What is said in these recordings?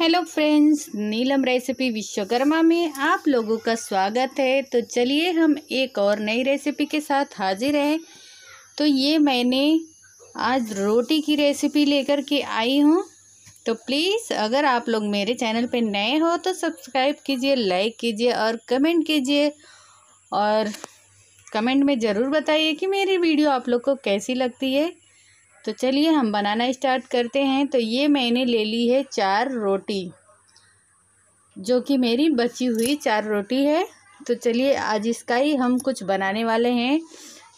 hello friends Neelam recipe Vishwakarma में आप लोगों का स्वागत है तो चलिए हम एक और नई रेसिपी के साथ हाजिर हैं तो ये मैंने आज रोटी की रेसिपी लेकर के आई हूँ तो प्लीज़ अगर आप लोग मेरे चैनल पे नए हो तो सब्सक्राइब कीजिए लाइक कीजिए और कमेंट कीजिए और कमेंट में ज़रूर बताइए कि मेरी वीडियो आप लोग को कैसी लगती है तो चलिए हम बनाना स्टार्ट करते हैं तो ये मैंने ले ली है चार रोटी जो कि मेरी बची हुई चार रोटी है तो चलिए आज इसका ही हम कुछ बनाने वाले हैं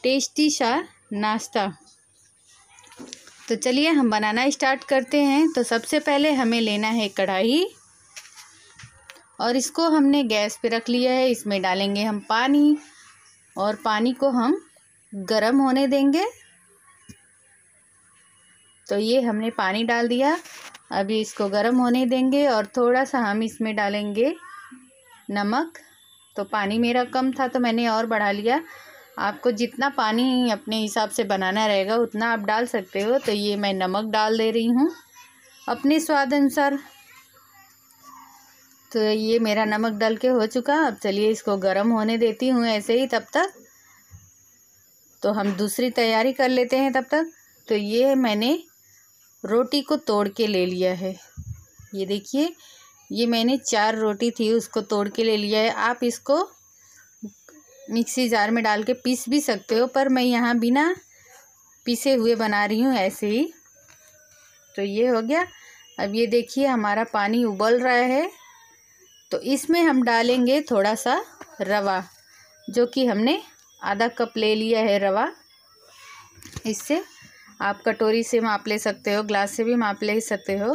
टेस्टी सा नाश्ता तो चलिए हम बनाना स्टार्ट करते हैं तो सबसे पहले हमें लेना है कढ़ाई और इसको हमने गैस पे रख लिया है इसमें डालेंगे हम पानी और पानी को हम गरम होने देंगे तो ये हमने पानी डाल दिया अभी इसको गर्म होने देंगे और थोड़ा सा हम इसमें डालेंगे नमक तो पानी मेरा कम था तो मैंने और बढ़ा लिया आपको जितना पानी अपने हिसाब से बनाना रहेगा उतना आप डाल सकते हो तो ये मैं नमक डाल दे रही हूँ अपने स्वाद अनुसार तो ये मेरा नमक डाल के हो चुका अब चलिए इसको गर्म होने देती हूँ ऐसे ही तब तक तो हम दूसरी तैयारी कर लेते हैं तब तक तो ये मैंने रोटी को तोड़ के ले लिया है ये देखिए ये मैंने चार रोटी थी उसको तोड़ के ले लिया है आप इसको मिक्सी जार में डाल के पीस भी सकते हो पर मैं यहाँ बिना पीसे हुए बना रही हूँ ऐसे ही तो ये हो गया अब ये देखिए हमारा पानी उबल रहा है तो इसमें हम डालेंगे थोड़ा सा रवा जो कि हमने आधा कप ले लिया है रवा इससे आप कटोरी से माप ले सकते हो ग्लास से भी माप ले सकते हो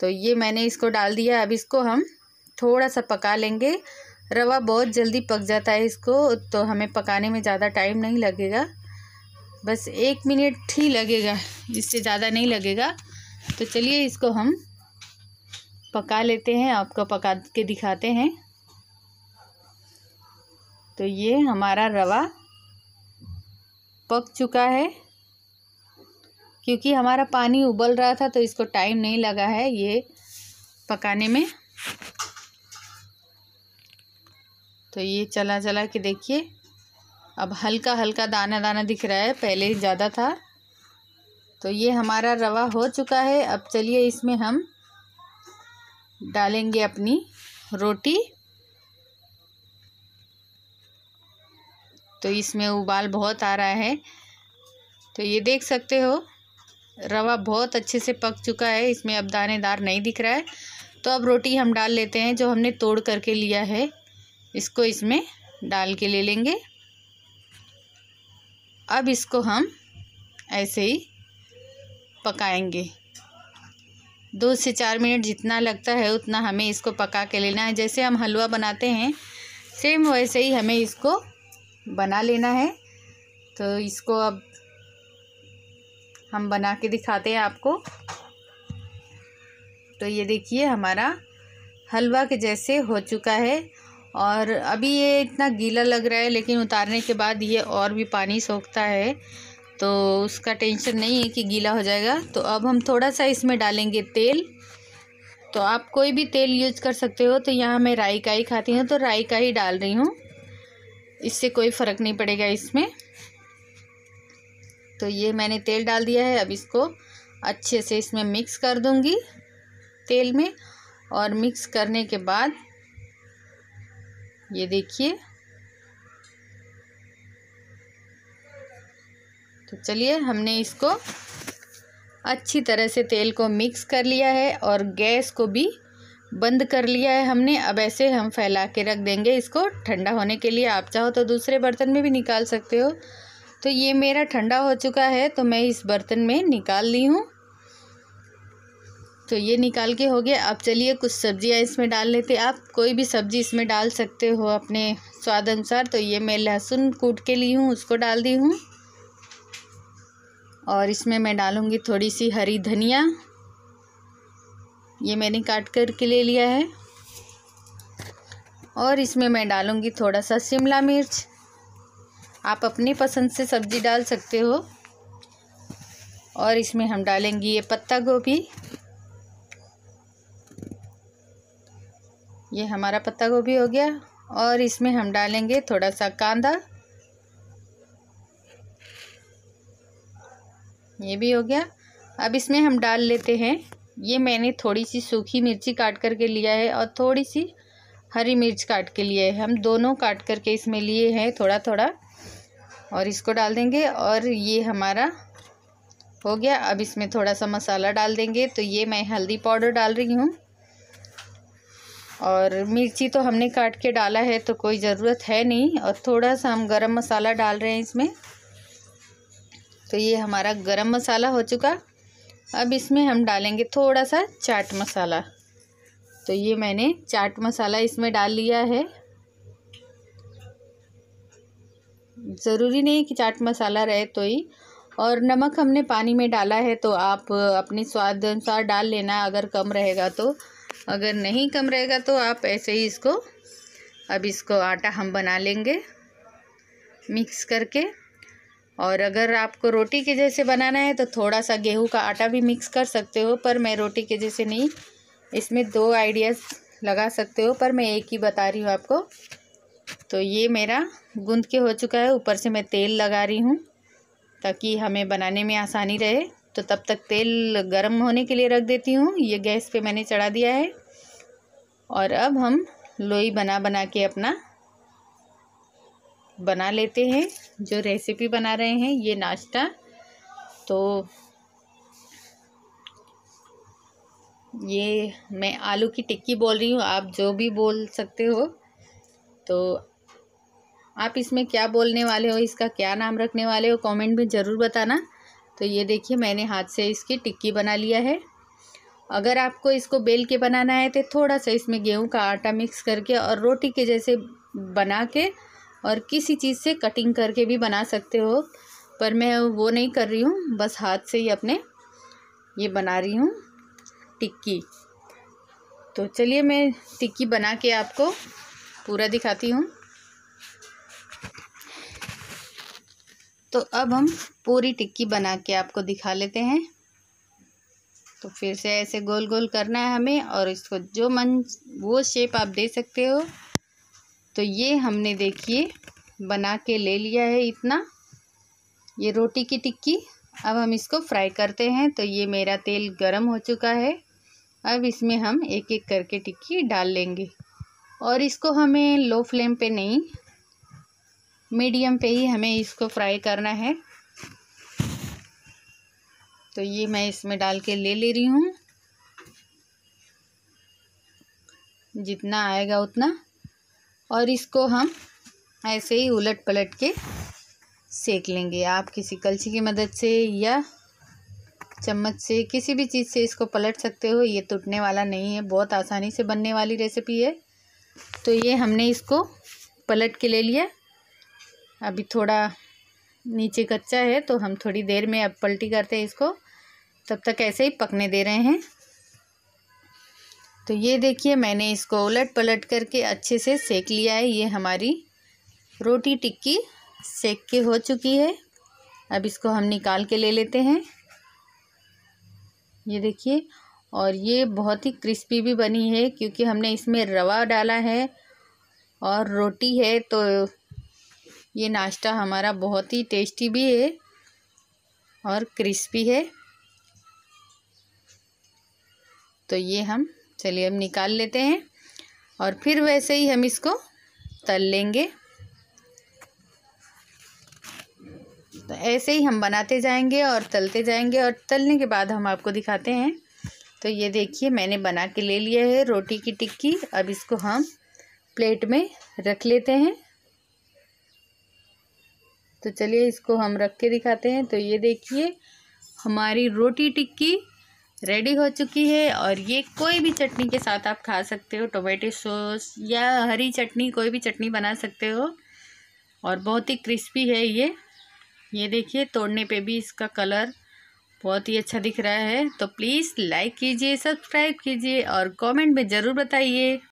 तो ये मैंने इसको डाल दिया अब इसको हम थोड़ा सा पका लेंगे रवा बहुत जल्दी पक जाता है इसको तो हमें पकाने में ज़्यादा टाइम नहीं लगेगा बस एक मिनट ही लगेगा इससे ज़्यादा नहीं लगेगा तो चलिए इसको हम पका लेते हैं आपको पका के दिखाते हैं तो ये हमारा रवा पक चुका है क्योंकि हमारा पानी उबल रहा था तो इसको टाइम नहीं लगा है ये पकाने में तो ये चला चला के देखिए अब हल्का हल्का दाना दाना दिख रहा है पहले ज़्यादा था तो ये हमारा रवा हो चुका है अब चलिए इसमें हम डालेंगे अपनी रोटी तो इसमें उबाल बहुत आ रहा है तो ये देख सकते हो रवा बहुत अच्छे से पक चुका है इसमें अब दानेदार नहीं दिख रहा है तो अब रोटी हम डाल लेते हैं जो हमने तोड़ करके लिया है इसको इसमें डाल के ले लेंगे अब इसको हम ऐसे ही पकाएंगे दो से चार मिनट जितना लगता है उतना हमें इसको पका के लेना है जैसे हम हलवा बनाते हैं सेम वैसे ही हमें इसको बना लेना है तो इसको अब हम बना के दिखाते हैं आपको तो ये देखिए हमारा हलवा के जैसे हो चुका है और अभी ये इतना गीला लग रहा है लेकिन उतारने के बाद ये और भी पानी सोखता है तो उसका टेंशन नहीं है कि गीला हो जाएगा तो अब हम थोड़ा सा इसमें डालेंगे तेल तो आप कोई भी तेल यूज कर सकते हो तो यहाँ मैं राई का ही खाती हूँ तो राई का ही डाल रही हूँ इससे कोई फ़र्क नहीं पड़ेगा इसमें तो ये मैंने तेल डाल दिया है अब इसको अच्छे से इसमें मिक्स कर दूंगी तेल में और मिक्स करने के बाद ये देखिए तो चलिए हमने इसको अच्छी तरह से तेल को मिक्स कर लिया है और गैस को भी बंद कर लिया है हमने अब ऐसे हम फैला के रख देंगे इसको ठंडा होने के लिए आप चाहो तो दूसरे बर्तन में भी निकाल सकते हो तो ये मेरा ठंडा हो चुका है तो मैं इस बर्तन में निकाल ली हूँ तो ये निकाल के हो गया अब चलिए कुछ सब्जियाँ इसमें डाल लेते आप कोई भी सब्ज़ी इसमें डाल सकते हो अपने स्वाद अनुसार तो ये मैं लहसुन कूट के ली हूँ उसको डाल दी हूँ और इसमें मैं डालूँगी थोड़ी सी हरी धनिया ये मैंने काट कर के ले लिया है और इसमें मैं डालूँगी थोड़ा सा शिमला मिर्च आप अपनी पसंद से सब्ज़ी डाल सकते हो और इसमें हम डालेंगे ये पत्ता गोभी ये हमारा पत्ता गोभी हो गया और इसमें हम डालेंगे थोड़ा सा कांदा ये भी हो गया अब इसमें हम डाल लेते हैं ये मैंने थोड़ी सी सूखी मिर्ची काट करके लिया है और थोड़ी सी हरी मिर्च काट के लिए है हम दोनों काट करके इसमें लिए हैं थोड़ा थोड़ा और इसको डाल देंगे और ये हमारा हो गया अब इसमें थोड़ा सा मसाला डाल देंगे तो ये मैं हल्दी पाउडर डाल रही हूँ और मिर्ची तो हमने काट के डाला है तो कोई ज़रूरत है नहीं और थोड़ा सा हम गरम मसाला डाल रहे हैं इसमें तो ये हमारा गरम मसाला हो चुका अब इसमें हम डालेंगे थोड़ा सा चाट मसाला तो ये मैंने चाट मसाला इसमें डाल लिया है ज़रूरी नहीं कि चाट मसाला रहे तो ही और नमक हमने पानी में डाला है तो आप अपने स्वाद अनुसार डाल लेना अगर कम रहेगा तो अगर नहीं कम रहेगा तो आप ऐसे ही इसको अब इसको आटा हम बना लेंगे मिक्स करके और अगर आपको रोटी के जैसे बनाना है तो थोड़ा सा गेहूं का आटा भी मिक्स कर सकते हो पर मैं रोटी के जैसे नहीं इसमें दो आइडियाज़ लगा सकते हो पर मैं एक ही बता रही हूँ आपको तो ये मेरा गूंद के हो चुका है ऊपर से मैं तेल लगा रही हूँ ताकि हमें बनाने में आसानी रहे तो तब तक तेल गर्म होने के लिए रख देती हूँ ये गैस पे मैंने चढ़ा दिया है और अब हम लोई बना बना के अपना बना लेते हैं जो रेसिपी बना रहे हैं ये नाश्ता तो ये मैं आलू की टिक्की बोल रही हूँ आप जो भी बोल सकते हो तो आप इसमें क्या बोलने वाले हो इसका क्या नाम रखने वाले हो कमेंट में ज़रूर बताना तो ये देखिए मैंने हाथ से इसकी टिक्की बना लिया है अगर आपको इसको बेल के बनाना है तो थोड़ा सा इसमें गेहूं का आटा मिक्स करके और रोटी के जैसे बना के और किसी चीज़ से कटिंग करके भी बना सकते हो पर मैं वो नहीं कर रही हूँ बस हाथ से ही अपने ये बना रही हूँ टिक्की तो चलिए मैं टिक्की बना के आपको पूरा दिखाती हूँ तो अब हम पूरी टिक्की बना के आपको दिखा लेते हैं तो फिर से ऐसे गोल गोल करना है हमें और इसको जो मन वो शेप आप दे सकते हो तो ये हमने देखिए बना के ले लिया है इतना ये रोटी की टिक्की अब हम इसको फ्राई करते हैं तो ये मेरा तेल गरम हो चुका है अब इसमें हम एक एक करके टिक्की डाल लेंगे और इसको हमें लो फ्लेम पे नहीं मीडियम पे ही हमें इसको फ्राई करना है तो ये मैं इसमें डाल के ले ले रही हूँ जितना आएगा उतना और इसको हम ऐसे ही उलट पलट के सेक लेंगे आप किसी कलछी की मदद से या चम्मच से किसी भी चीज़ से इसको पलट सकते हो ये टूटने वाला नहीं है बहुत आसानी से बनने वाली रेसिपी है तो ये हमने इसको पलट के ले लिया अभी थोड़ा नीचे कच्चा है तो हम थोड़ी देर में अब पलटी करते हैं इसको तब तक ऐसे ही पकने दे रहे हैं तो ये देखिए मैंने इसको उलट पलट करके अच्छे से सेक लिया है ये हमारी रोटी टिक्की सेक के हो चुकी है अब इसको हम निकाल के ले लेते हैं ये देखिए और ये बहुत ही क्रिस्पी भी बनी है क्योंकि हमने इसमें रवा डाला है और रोटी है तो ये नाश्ता हमारा बहुत ही टेस्टी भी है और क्रिस्पी है तो ये हम चलिए हम निकाल लेते हैं और फिर वैसे ही हम इसको तल लेंगे तो ऐसे ही हम बनाते जाएंगे और तलते जाएंगे और तलने के बाद हम आपको दिखाते हैं तो ये देखिए मैंने बना के ले लिया है रोटी की टिक्की अब इसको हम प्लेट में रख लेते हैं तो चलिए इसको हम रख के दिखाते हैं तो ये देखिए हमारी रोटी टिक्की रेडी हो चुकी है और ये कोई भी चटनी के साथ आप खा सकते हो टोमेटो सॉस या हरी चटनी कोई भी चटनी बना सकते हो और बहुत ही क्रिस्पी है ये ये देखिए तोड़ने पे भी इसका कलर बहुत ही अच्छा दिख रहा है तो प्लीज़ लाइक कीजिए सब्सक्राइब कीजिए और कमेंट में ज़रूर बताइए